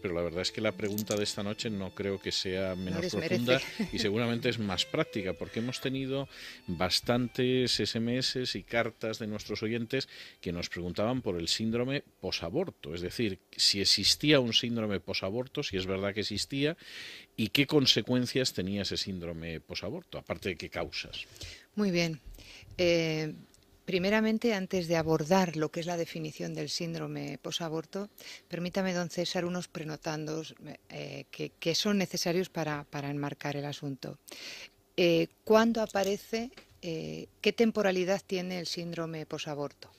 pero la verdad es que la pregunta de esta noche no creo que sea menos profunda y seguramente es más práctica, porque hemos tenido bastantes SMS y cartas de nuestros oyentes que nos preguntaban por el síndrome posaborto, es decir, si existía un síndrome posaborto, si es verdad que existía, y qué consecuencias tenía ese síndrome posaborto, aparte de qué causas. Muy bien. Eh, Primeramente, antes de abordar lo que es la definición del síndrome posaborto, permítame, don César, unos prenotandos eh, que, son necesarios para, enmarcar el asunto. Eh, ¿Cuándo aparece? Eh, ¿Qué temporalidad tiene el síndrome posaborto?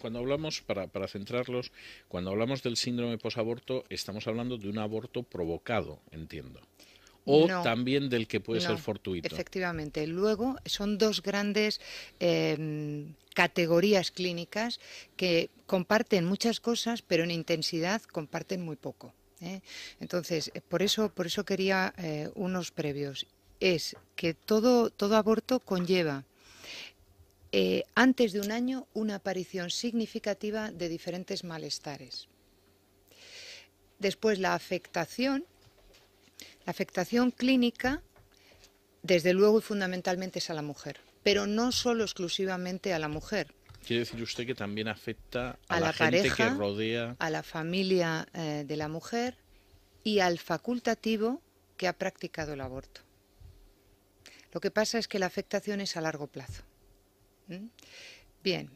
Cuando hablamos, para, centrarlos, cuando hablamos del síndrome posaborto, estamos hablando de un aborto provocado, entiendo. O también del que puede ser fortuito. Efectivamente. Luego son dos grandes em, categorías clínicas que comparten muchas cosas, pero en intensidad comparten muy poco. ¿eh? Entonces, eh, por eso, por eso quería eh, unos previos. Es que todo, todo aborto conlleva antes de un año una aparición significativa de diferentes malestares. Después la afectación, la afectación clínica, desde luego y fundamentalmente es a la mujer pero no solo exclusivamente a la mujer. Quiere decir usted que también afecta a, la, pareja, A la familia eh, de la mujer y al facultativo que ha practicado el aborto. Lo que pasa es que la afectación es a largo plazo. ¿Mm? Bien,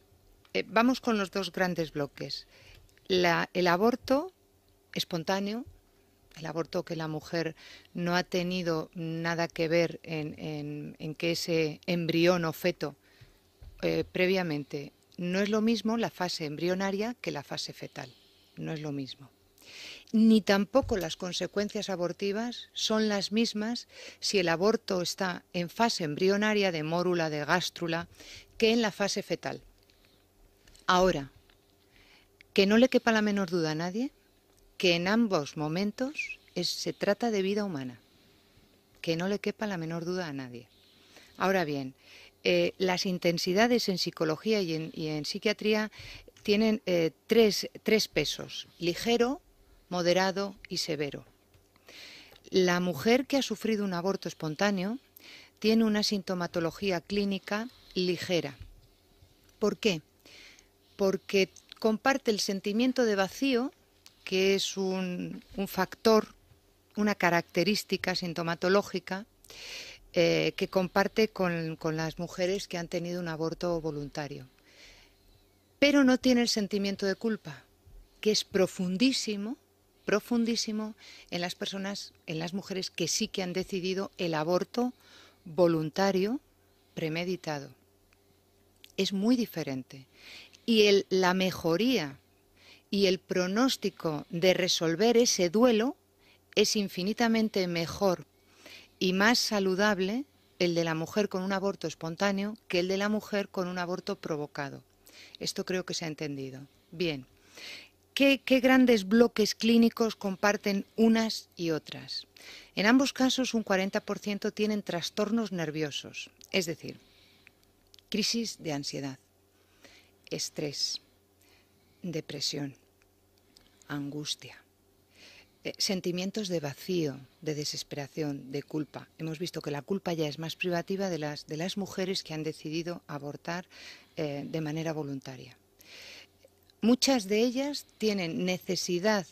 eh, vamos con los dos grandes bloques. el aborto espontáneo el aborto que la mujer no ha tenido nada que ver en, que ese embrión o feto eh, previamente no es lo mismo la fase embrionaria que la fase fetal, no es lo mismo. Ni tampoco las consecuencias abortivas son las mismas si el aborto está en fase embrionaria de mórula, de gástrula, que en la fase fetal. Ahora, que no le quepa la menor duda a nadie, que en ambos momentos se trata de vida humana, que no le quepa la menor duda a nadie. Ahora bien, eh, las intensidades en psicología y en, psiquiatría tienen eh, tres pesos, ligero, moderado y severo. La mujer que ha sufrido un aborto espontáneo tiene una sintomatología clínica ligera. ¿Por qué? Porque comparte el sentimiento de vacío que es un, factor, una característica sintomatológica eh, que comparte con, las mujeres que han tenido un aborto voluntario. Pero no tiene el sentimiento de culpa, que es profundísimo profundísimo en las personas, en las mujeres que sí que han decidido el aborto voluntario, premeditado. Es muy diferente. Y la mejoría y el pronóstico de resolver ese duelo es infinitamente mejor y más saludable el de la mujer con un aborto espontáneo que el de la mujer con un aborto provocado. Esto creo que se ha entendido. Bien, ¿qué, grandes bloques clínicos comparten unas y otras? En ambos casos un 40% tienen trastornos nerviosos, es decir, crisis de ansiedad, estrés, depresión angustia, eh, sentimientos de vacío, de desesperación, de culpa. Hemos visto que la culpa ya es más privativa de las, de las mujeres que han decidido abortar eh, de manera voluntaria. Muchas de ellas tienen necesidad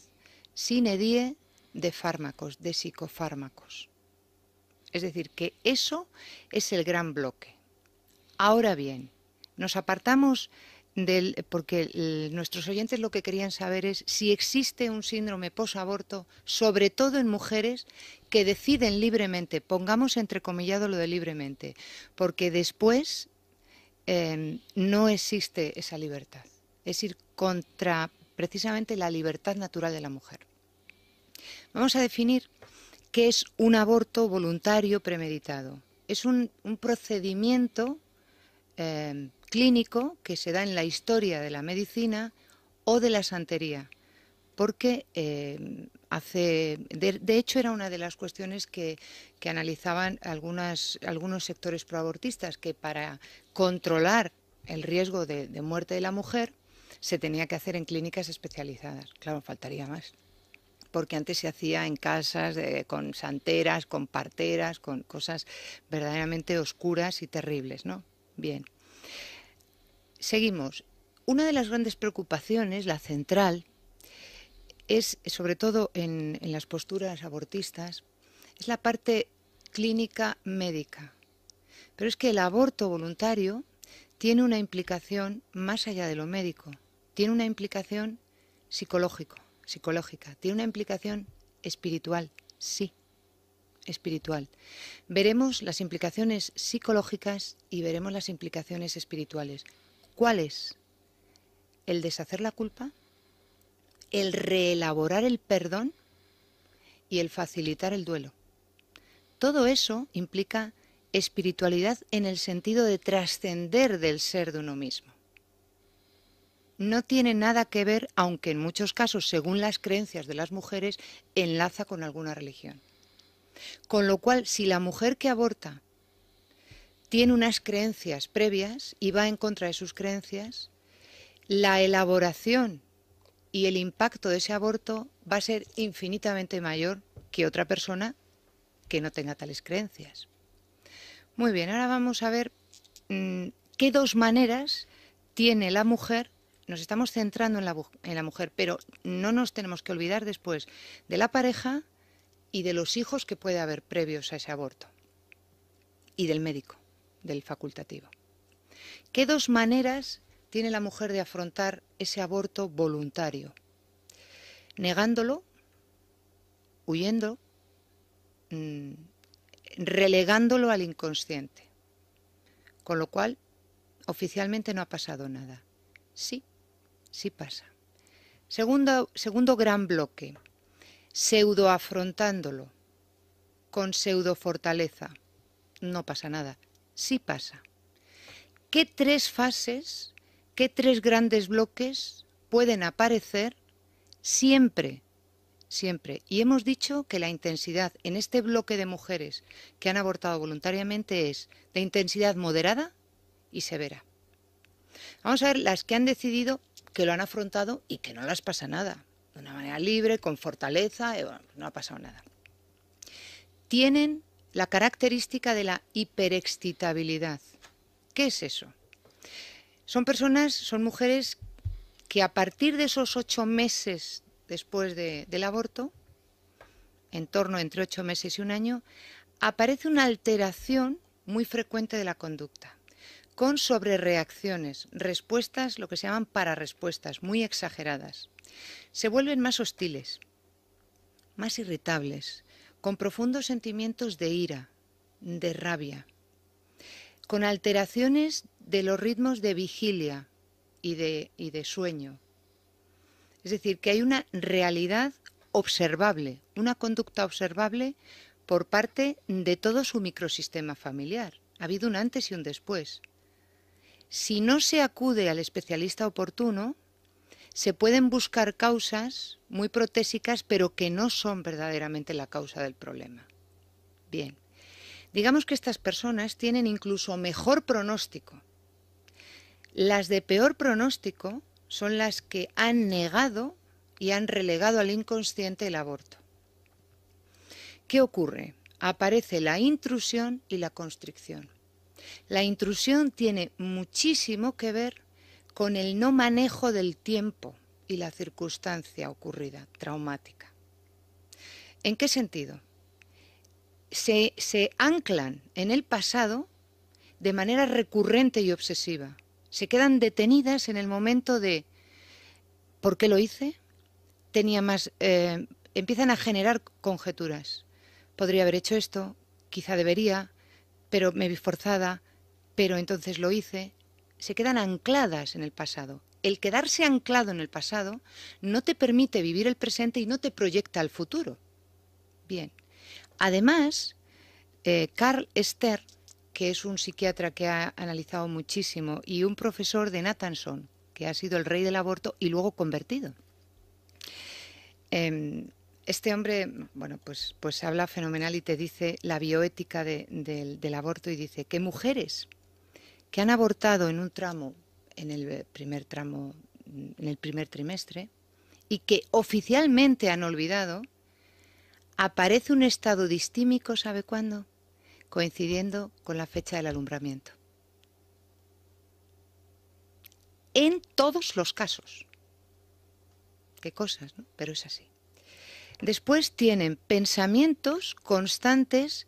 sine die de fármacos, de psicofármacos. Es decir, que eso es el gran bloque. Ahora bien, nos apartamos eh, porque eh, nuestros oyentes lo que querían saber es si existe un síndrome posaborto, sobre todo en mujeres que deciden libremente, pongamos entrecomillado lo de libremente, porque después em, no existe esa libertad, es ir contra precisamente la libertad natural de la mujer. Vamos a definir qué es un aborto voluntario premeditado. Es un, procedimiento em, clínico que se da en la historia de la medicina o de la santería, porque eh, hace, de, hecho era una de las cuestiones que, analizaban algunas, algunos sectores proabortistas, que para controlar el riesgo de, muerte de la mujer se tenía que hacer en clínicas especializadas. Claro, faltaría más porque antes se hacía en casas de, eh, con santeras, con parteras, con cosas verdaderamente oscuras y terribles, ¿no? Bien. Seguimos. Una de las grandes preocupaciones, la central, es, sobre todo en, las posturas abortistas, es la parte clínica médica. Pero es que el aborto voluntario tiene una implicación más allá de lo médico, tiene una implicación psicológico, psicológica, tiene una implicación espiritual, sí, espiritual. Veremos las implicaciones psicológicas y veremos las implicaciones espirituales. ¿Cuál es? El deshacer la culpa, el reelaborar el perdón y el facilitar el duelo. Todo eso implica espiritualidad en el sentido de trascender del ser de uno mismo. No tiene nada que ver, aunque en muchos casos, según las creencias de las mujeres, enlaza con alguna religión. Con lo cual, si la mujer que aborta tiene unas creencias previas y va en contra de sus creencias, la elaboración y el impacto de ese aborto va a ser infinitamente mayor que otra persona que no tenga tales creencias. Muy bien, ahora vamos a ver mm, qué dos maneras tiene la mujer. Nos estamos centrando en la mujer, pero no nos tenemos que olvidar después de la pareja y de los hijos que puede haber previos a ese aborto y del médico del facultativo. ¿Qué dos maneras tiene la mujer de afrontar ese aborto voluntario? Negándolo, huyendo, mm, relegándolo al inconsciente. Con lo cual, oficialmente no ha pasado nada. Sí, sí pasa. Segundo, segundo gran bloque, pseudo afrontándolo, con pseudo fortaleza. No pasa nada, sí pasa. ¿Qué tres fases, qué tres grandes bloques pueden aparecer siempre? Siempre. Y hemos dicho que la intensidad en este bloque de mujeres que han abortado voluntariamente es de intensidad moderada y severa. Vamos a ver las que han decidido que lo han afrontado y que no las pasa nada. De una manera libre, con fortaleza, eh, no ha pasado nada. Tienen la característica de la hiperexcitabilidad. ¿Qué es eso? Son personas, son mujeres que a partir de esos ocho meses después del aborto, en torno entre ocho meses y un año, aparece una alteración muy frecuente de la conducta, con sobrereacciones, respuestas, lo que se llaman para-respuestas, muy exageradas. Se vuelven más hostiles, más irritables, con profundos sentimientos de ira, de rabia, con alteraciones de los ritmos de vigilia y de, sueño. Es decir, que hay una realidad observable, una conducta observable por parte de todo su microsistema familiar. Ha habido un antes y un después. Si no se acude al especialista oportuno, se pueden buscar causas muy protésicas, pero que no son verdaderamente la causa del problema. Bien, digamos que estas personas tienen incluso mejor pronóstico. Las de peor pronóstico son las que han negado y han relegado al inconsciente el aborto. ¿Qué ocurre? Aparece la intrusión y la constricción. La intrusión tiene muchísimo que ver con el no manejo del tiempo y la circunstancia ocurrida, traumática. ¿En qué sentido? Se, se anclan en el pasado de manera recurrente y obsesiva. Se quedan detenidas en el momento de ¿por qué lo hice? Tenía más. Eh, empiezan a generar conjeturas. Podría haber hecho esto, quizá debería, pero me vi forzada, pero entonces lo hice, se quedan ancladas en el pasado. El quedarse anclado en el pasado no te permite vivir el presente y no te proyecta al futuro. Bien. Además, eh, Carl Esther, que es un psiquiatra que ha analizado muchísimo, y un profesor de Nathanson, que ha sido el rey del aborto y luego convertido. Em, este hombre, bueno, pues, pues habla fenomenal y te dice la bioética del aborto y dice que mujeres que han abortado en un tramo, en el eh, primer tramo, en el primer trimestre, y que oficialmente han olvidado, aparece un estado distímico, ¿sabe cuándo? Coincidiendo con la fecha del alumbramiento. En todos los casos. Qué cosas, ¿no? Pero es así. Después tienen pensamientos constantes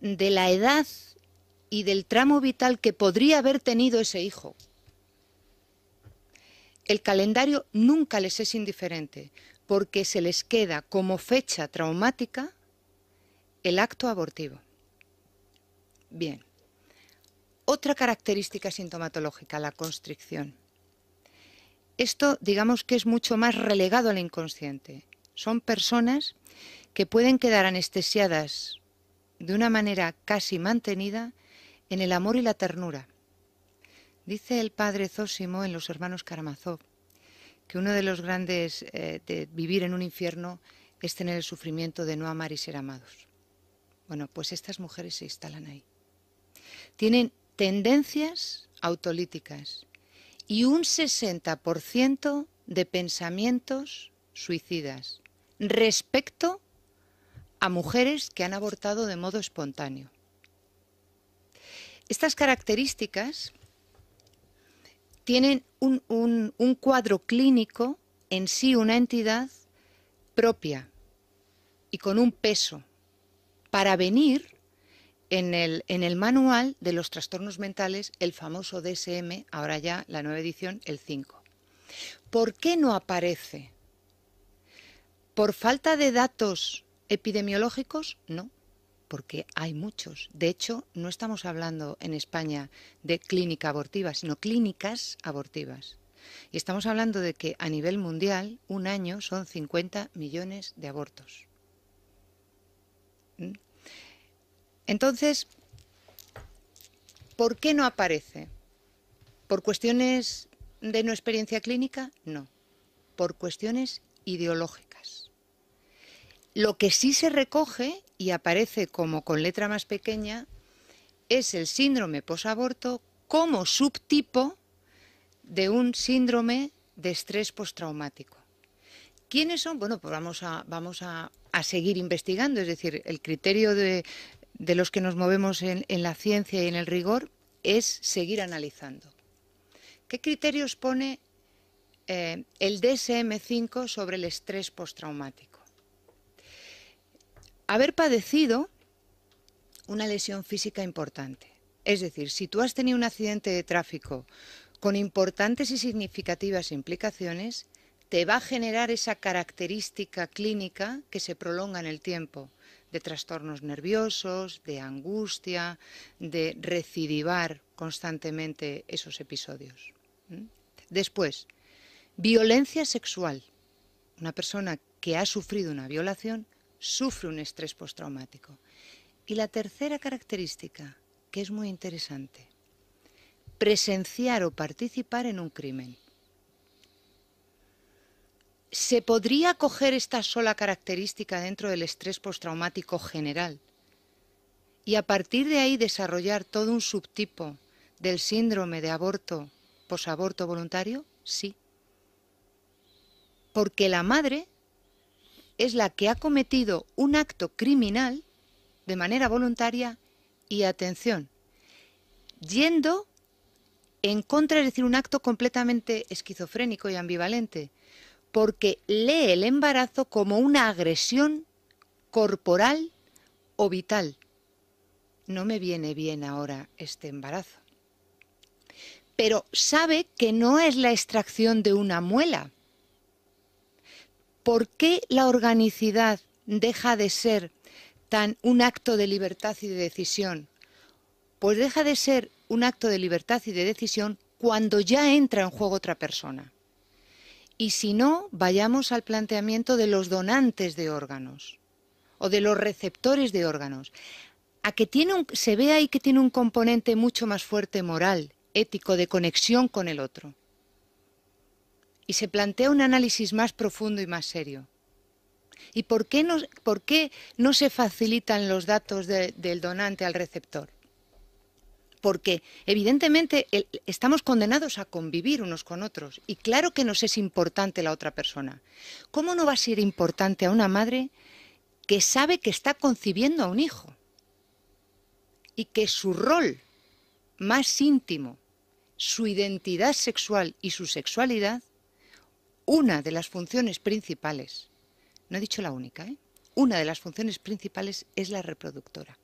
de la edad y del tramo vital que podría haber tenido ese hijo. El calendario nunca les es indiferente porque se les queda como fecha traumática el acto abortivo. Bien. Otra característica sintomatológica, la constricción. Esto digamos que es mucho más relegado al inconsciente. Son personas que pueden quedar anestesiadas de una manera casi mantenida en el amor y la ternura. Dice el padre Zósimo en Los Hermanos Karamazov que uno de los grandes eh, de vivir en un infierno es tener el sufrimiento de no amar y ser amados. Bueno, pues estas mujeres se instalan ahí. Tienen tendencias autolíticas y un 60% de pensamientos suicidas respecto a mujeres que han abortado de modo espontáneo. Estas características tienen un, cuadro clínico en sí, una entidad propia y con un peso para venir en el, en el, manual de los trastornos mentales, el famoso DSM, ahora ya la nueva edición, el 5. ¿Por qué no aparece? ¿Por falta de datos epidemiológicos? No porque hay muchos. De hecho, no estamos hablando en España de clínica abortiva, sino clínicas abortivas. Y estamos hablando de que a nivel mundial, un año son 50 millones de abortos. ¿Mm? Entonces, ¿por qué no aparece? ¿Por cuestiones de no experiencia clínica? No. Por cuestiones ideológicas lo que sí se recoge y aparece como con letra más pequeña es el síndrome posaborto como subtipo de un síndrome de estrés postraumático. ¿Quiénes son? Bueno, pues vamos a, vamos a, seguir investigando, es decir, el criterio de, los que nos movemos en, la ciencia y en el rigor es seguir analizando. ¿Qué criterios pone eh, el DSM-5 sobre el estrés postraumático? haber padecido una lesión física importante. Es decir, si tú has tenido un accidente de tráfico con importantes y significativas implicaciones, te va a generar esa característica clínica que se prolonga en el tiempo, de trastornos nerviosos, de angustia, de recidivar constantemente esos episodios. Después, violencia sexual. Una persona que ha sufrido una violación sufre un estrés postraumático. Y la tercera característica, que es muy interesante, presenciar o participar en un crimen. ¿Se podría coger esta sola característica dentro del estrés postraumático general y a partir de ahí desarrollar todo un subtipo del síndrome de aborto posaborto voluntario? Sí. Porque la madre es la que ha cometido un acto criminal de manera voluntaria y atención, yendo en contra, es decir, un acto completamente esquizofrénico y ambivalente, porque lee el embarazo como una agresión corporal o vital. No me viene bien ahora este embarazo. Pero sabe que no es la extracción de una muela, ¿por qué la organicidad deja de ser tan un acto de libertad y de decisión? Pues deja de ser un acto de libertad y de decisión cuando ya entra en juego otra persona. Y si no, vayamos al planteamiento de los donantes de órganos o de los receptores de órganos, a que se ve ahí que tiene un componente mucho más fuerte moral, ético, de conexión con el otro y se plantea un análisis más profundo y más serio. ¿Y por qué no, se facilitan los datos del donante al receptor? Porque evidentemente estamos condenados a convivir unos con otros y claro que nos es importante la otra persona. ¿Cómo no va a ser importante a una madre que sabe que está concibiendo a un hijo y que su rol más íntimo, su identidad sexual y su sexualidad una de las funciones principales, no he dicho la única, ¿eh? una de las funciones principales es la reproductora.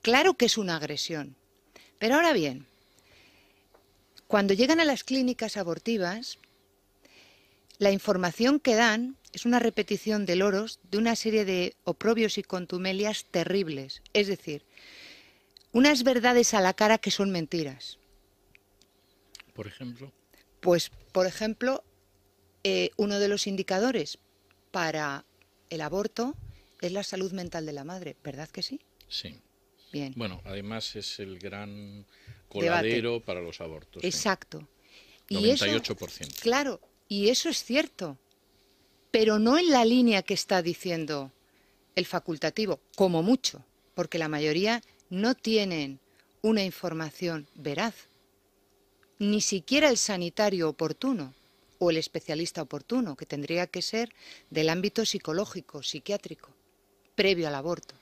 Claro que es una agresión, pero ahora bien, cuando llegan a las clínicas abortivas, la información que dan es una repetición de loros de una serie de oprobios y contumelias terribles, es decir, unas verdades a la cara que son mentiras. Por ejemplo. Pues por ejemplo, eh, uno de los indicadores para el aborto es la salud mental de la madre, ¿verdad que sí? Sí. Bien. Bueno, además es el gran coladero para los abortos. Exacto. Y claro, y eso es cierto, pero no en la línea que está diciendo el facultativo, como mucho, porque la mayoría no tienen una información veraz ni siquiera el sanitario oportuno o el especialista oportuno, que tendría que ser del ámbito psicológico, psiquiátrico, previo al aborto.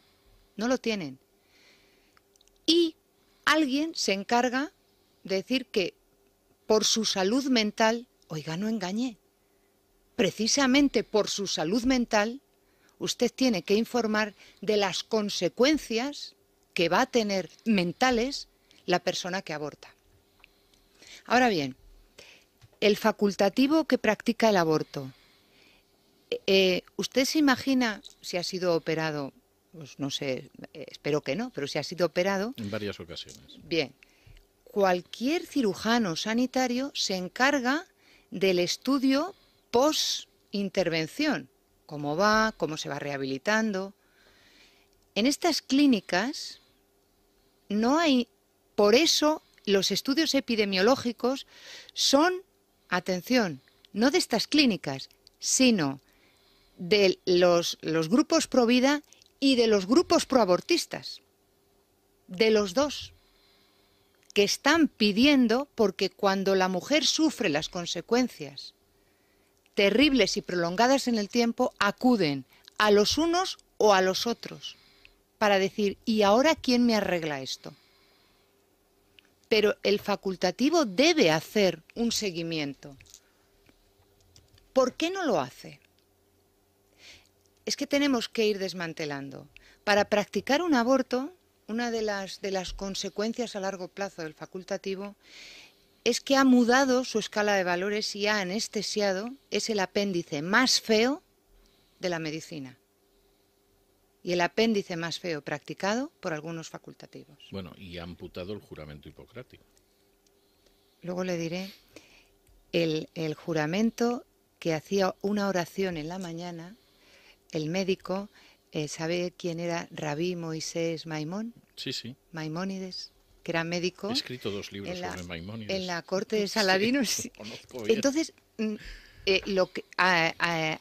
No lo tienen. Y alguien se encarga de decir que por su salud mental, oiga, no engañé, precisamente por su salud mental, usted tiene que informar de las consecuencias que va a tener mentales la persona que aborta. Ahora bien, el facultativo que practica el aborto, eh, eh, ¿usted se imagina si ha sido operado? Pues no sé, eh, espero que no, pero si ha sido operado. En varias ocasiones. Bien. Cualquier cirujano sanitario se encarga del estudio post-intervención. Cómo va, cómo se va rehabilitando. En estas clínicas no hay. Por eso los estudios epidemiológicos son, atención, no de estas clínicas, sino de los, grupos pro vida y de los grupos proabortistas, de los dos, que están pidiendo porque cuando la mujer sufre las consecuencias terribles y prolongadas en el tiempo, acuden a los unos o a los otros para decir, ¿y ahora quién me arregla esto? pero el facultativo debe hacer un seguimiento. ¿Por qué no lo hace? Es que tenemos que ir desmantelando. Para practicar un aborto, una de las, consecuencias a largo plazo del facultativo es que ha mudado su escala de valores y ha anestesiado, es el apéndice más feo de la medicina y el apéndice más feo practicado por algunos facultativos. Bueno, y ha amputado el juramento hipocrático. Luego le diré el, juramento que hacía una oración en la mañana, el médico, eh, ¿sabe quién era Rabí Moisés Maimón? Sí, sí. Maimónides, que era médico. He escrito dos libros sobre Maimónides. En la corte de Saladino. sí. Entonces, mm, eh, lo que, ha,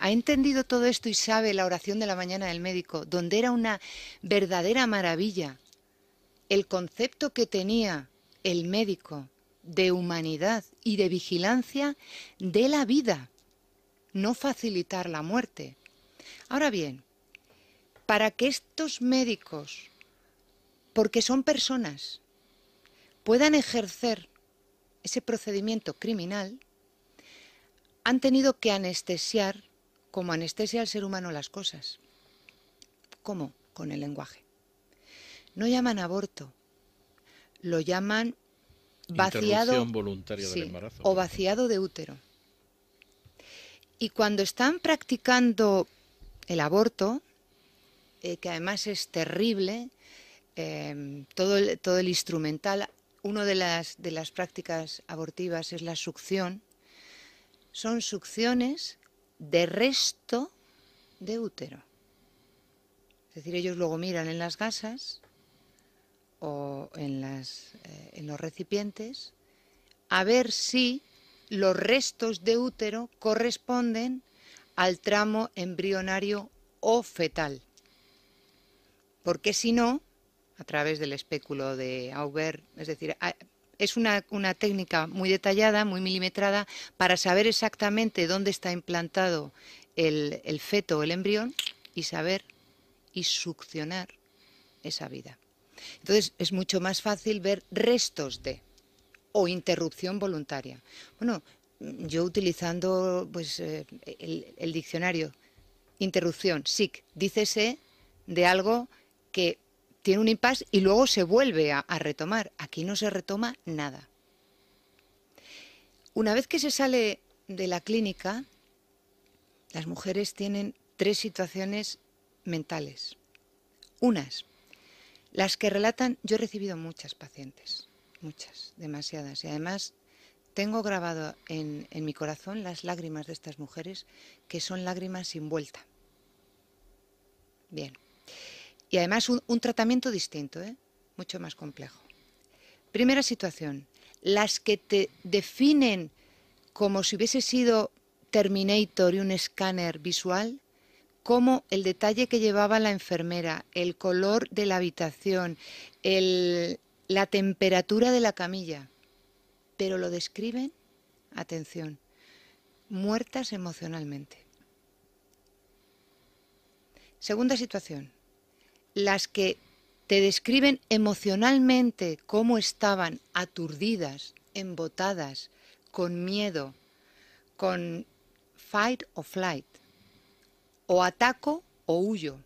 entendido todo esto y sabe la oración de la mañana del médico, donde era una verdadera maravilla el concepto que tenía el médico de humanidad y de vigilancia de la vida, no facilitar la muerte. Ahora bien, para que estos médicos, porque son personas, puedan ejercer ese procedimiento criminal, han tenido que anestesiar, como anestesia al ser humano las cosas. ¿Cómo? Con el lenguaje. No llaman aborto, lo llaman vaciado embarazo. o vaciado de útero. Y cuando están practicando el aborto, eh, que además es terrible, eh, todo, el, todo el instrumental, una de las, de las prácticas abortivas es la succión, son succiones de resto de útero. Es decir, ellos luego miran en las gasas o en, las, eh, en los recipientes a ver si los restos de útero corresponden al tramo embrionario o fetal. Porque si no, a través del espéculo de Auber, es decir, es una, técnica muy detallada, muy milimetrada, para saber exactamente dónde está implantado el, feto o el embrión y saber y succionar esa vida. Entonces es mucho más fácil ver restos de o interrupción voluntaria. Bueno, yo utilizando pues eh, el, diccionario, interrupción, SIC, dícese de algo que tiene un impasse y luego se vuelve a, retomar. Aquí no se retoma nada. Una vez que se sale de la clínica, las mujeres tienen tres situaciones mentales. Unas, las que relatan, yo he recibido muchas pacientes, muchas, demasiadas. Y además tengo grabado en, en, mi corazón las lágrimas de estas mujeres, que son lágrimas sin vuelta. Bien. Y además un, tratamiento distinto, ¿eh? mucho más complejo. Primera situación, las que te definen como si hubiese sido Terminator y un escáner visual, como el detalle que llevaba la enfermera, el color de la habitación, la temperatura de la camilla, pero lo describen, atención, muertas emocionalmente. Segunda situación, las que te describen emocionalmente cómo estaban aturdidas, embotadas, con miedo, con fight or flight, o ataco o huyo.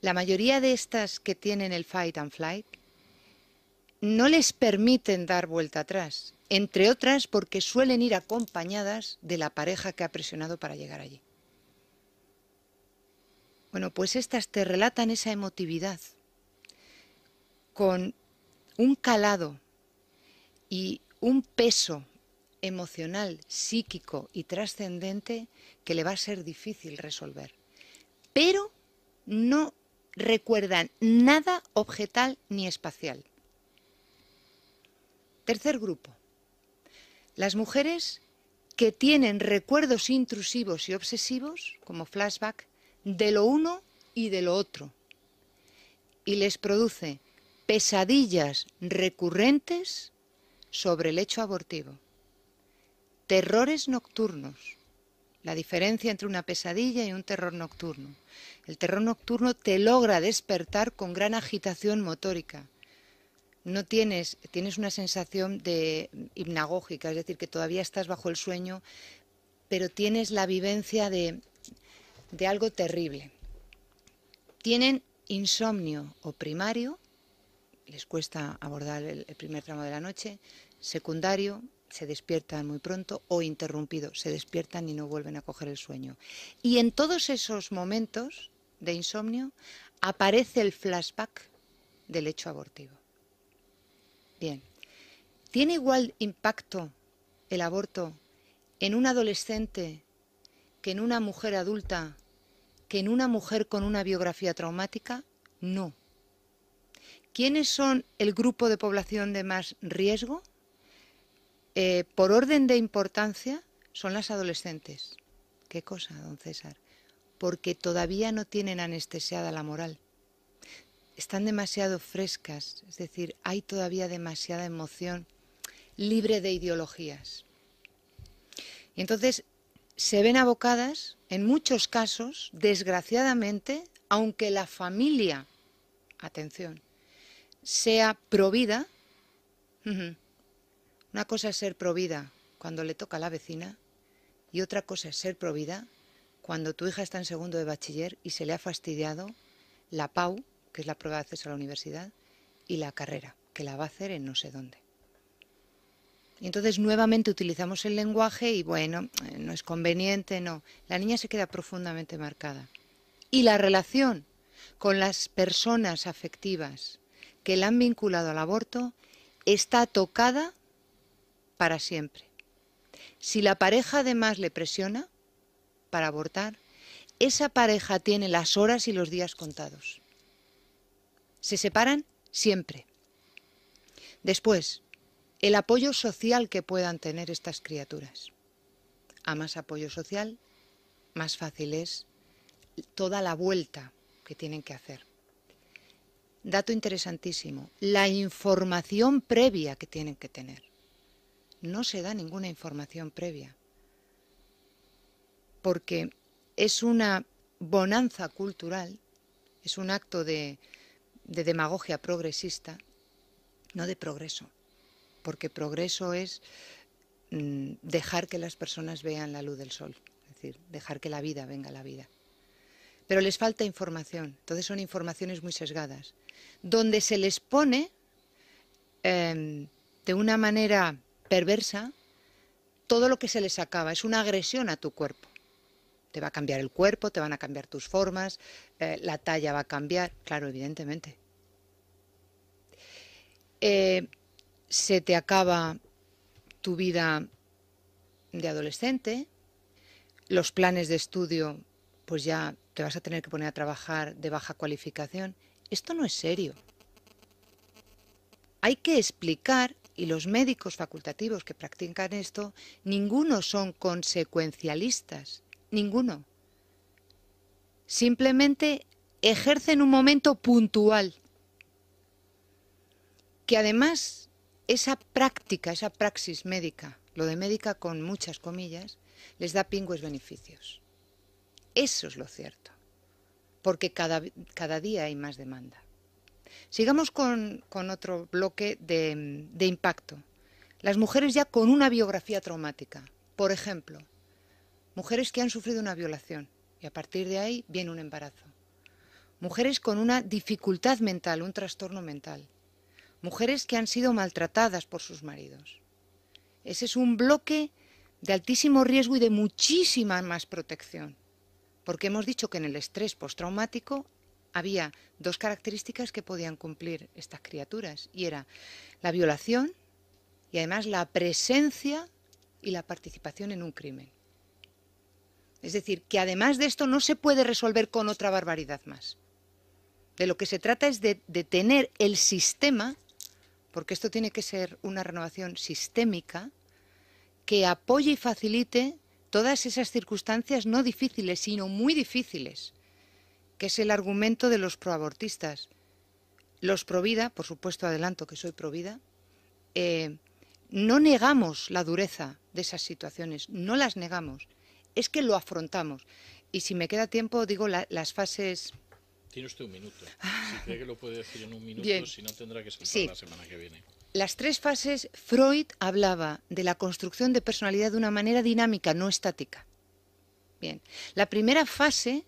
La mayoría de estas que tienen el fight and flight no les permiten dar vuelta atrás, entre otras porque suelen ir acompañadas de la pareja que ha presionado para llegar allí. Bueno, pues estas te relatan esa emotividad con un calado y un peso emocional, psíquico y trascendente que le va a ser difícil resolver. Pero no recuerdan nada objetal ni espacial. Tercer grupo. Las mujeres que tienen recuerdos intrusivos y obsesivos, como flashback, de lo uno y de lo otro, y les produce pesadillas recurrentes sobre el hecho abortivo, terrores nocturnos, la diferencia entre una pesadilla y un terror nocturno. El terror nocturno te logra despertar con gran agitación motórica. No tienes, tienes una sensación de hipnagógica, es decir, que todavía estás bajo el sueño, pero tienes la vivencia de de algo terrible. Tienen insomnio o primario, les cuesta abordar el, primer tramo de la noche, secundario, se despiertan muy pronto o interrumpido, se despiertan y no vuelven a coger el sueño. Y en todos esos momentos de insomnio aparece el flashback del hecho abortivo. Bien, ¿tiene igual impacto el aborto en un adolescente que en una mujer adulta que en una mujer con una biografía traumática no. ¿Quiénes son el grupo de población de más riesgo? Eh, por orden de importancia son las adolescentes. ¿Qué cosa, don César? Porque todavía no tienen anestesiada la moral. Están demasiado frescas, es decir, hay todavía demasiada emoción libre de ideologías. Y entonces se ven abocadas, en muchos casos, desgraciadamente, aunque la familia, atención, sea provida, una cosa es ser provida cuando le toca a la vecina y otra cosa es ser provida cuando tu hija está en segundo de bachiller y se le ha fastidiado la PAU, que es la prueba de acceso a la universidad, y la carrera, que la va a hacer en no sé dónde. Y entonces nuevamente utilizamos el lenguaje y bueno, eh, no es conveniente, no. La niña se queda profundamente marcada. Y la relación con las personas afectivas que la han vinculado al aborto está tocada para siempre. Si la pareja además le presiona para abortar, esa pareja tiene las horas y los días contados. Se separan siempre. Después, el apoyo social que puedan tener estas criaturas. A más apoyo social, más fácil es toda la vuelta que tienen que hacer. Dato interesantísimo, la información previa que tienen que tener. No se da ninguna información previa, porque es una bonanza cultural, es un acto de, demagogia progresista, no de progreso porque progreso es mm, dejar que las personas vean la luz del sol, es decir, dejar que la vida venga a la vida. Pero les falta información, entonces son informaciones muy sesgadas, donde se les pone em, de una manera perversa todo lo que se les acaba, es una agresión a tu cuerpo. Te va a cambiar el cuerpo, te van a cambiar tus formas, eh, la talla va a cambiar, claro, evidentemente. Eh, se te acaba tu vida de adolescente, los planes de estudio, pues ya te vas a tener que poner a trabajar de baja cualificación. Esto no es serio. Hay que explicar, y los médicos facultativos que practican esto, ninguno son consecuencialistas, ninguno. Simplemente ejercen un momento puntual, que además esa práctica, esa praxis médica, lo de médica con muchas comillas, les da pingües beneficios. Eso es lo cierto, porque cada, día hay más demanda. Sigamos con, otro bloque de impacto. Las mujeres ya con una biografía traumática, por ejemplo, mujeres que han sufrido una violación y a partir de ahí viene un embarazo. Mujeres con una dificultad mental, un trastorno mental, mujeres que han sido maltratadas por sus maridos. Ese es un bloque de altísimo riesgo y de muchísima más protección, porque hemos dicho que en el estrés postraumático había dos características que podían cumplir estas criaturas, y era la violación y además la presencia y la participación en un crimen. Es decir, que además de esto no se puede resolver con otra barbaridad más. De lo que se trata es de, de tener el sistema porque esto tiene que ser una renovación sistémica que apoye y facilite todas esas circunstancias no difíciles, sino muy difíciles, que es el argumento de los proabortistas. Los provida, por supuesto adelanto que soy provida, eh, no negamos la dureza de esas situaciones, no las negamos, es que lo afrontamos. Y si me queda tiempo, digo las fases tiene usted un minuto. Ah. Si cree que lo puede decir en un minuto, si no tendrá que saltar la semana que viene. Las tres fases, Freud hablaba de la construcción de personalidad de una manera dinámica, no estática. Bien. La primera fase,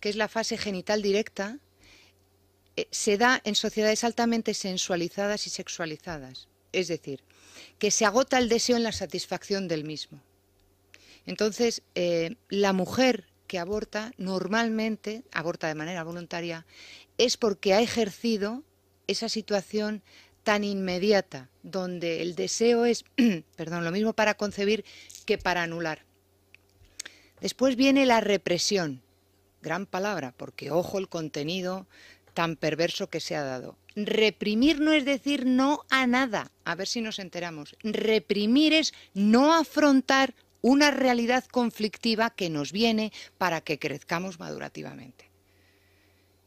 que es la fase genital directa, eh, se da en sociedades altamente sensualizadas y sexualizadas. Es decir, que se agota el deseo en la satisfacción del mismo. Entonces, eh, la mujer aborta normalmente, aborta de manera voluntaria, es porque ha ejercido esa situación tan inmediata, donde el deseo es, perdón, lo mismo para concebir que para anular. Después viene la represión, gran palabra, porque ojo el contenido tan perverso que se ha dado. Reprimir no es decir no a nada, a ver si nos enteramos. Reprimir es no afrontar una realidad conflictiva que nos viene para que crezcamos madurativamente.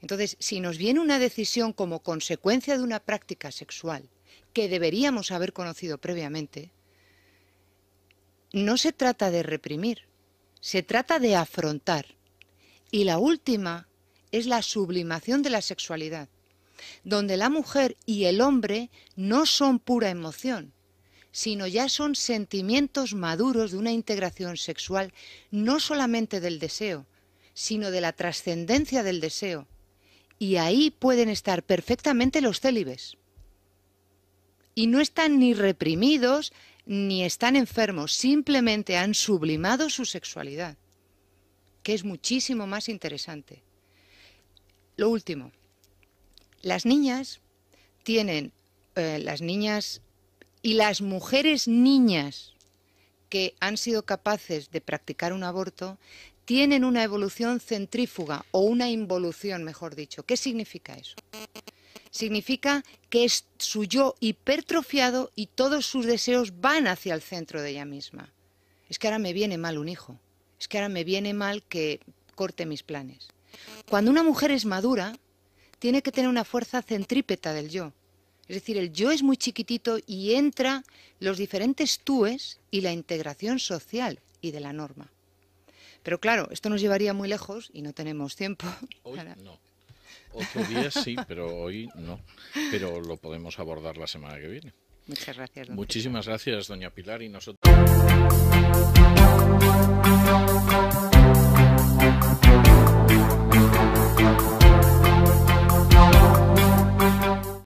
Entonces, si nos viene una decisión como consecuencia de una práctica sexual que deberíamos haber conocido previamente, no se trata de reprimir, se trata de afrontar. Y la última es la sublimación de la sexualidad, donde la mujer y el hombre no son pura emoción, sino ya son sentimientos maduros de una integración sexual, no solamente del deseo, sino de la trascendencia del deseo. Y ahí pueden estar perfectamente los célibes. Y no están ni reprimidos ni están enfermos, simplemente han sublimado su sexualidad, que es muchísimo más interesante. Lo último, las niñas tienen, eh, las niñas y las mujeres niñas que han sido capaces de practicar un aborto tienen una evolución centrífuga o una involución, mejor dicho. ¿Qué significa eso? Significa que es su yo hipertrofiado y todos sus deseos van hacia el centro de ella misma. Es que ahora me viene mal un hijo, es que ahora me viene mal que corte mis planes. Cuando una mujer es madura, tiene que tener una fuerza centrípeta del yo, es decir, el yo es muy chiquitito y entra los diferentes túes y la integración social y de la norma. Pero claro, esto nos llevaría muy lejos y no tenemos tiempo. Hoy no. Otro día sí, pero hoy no. Pero lo podemos abordar la semana que viene. Muchas gracias. Muchísimas gracias, doña Pilar, y nosotros.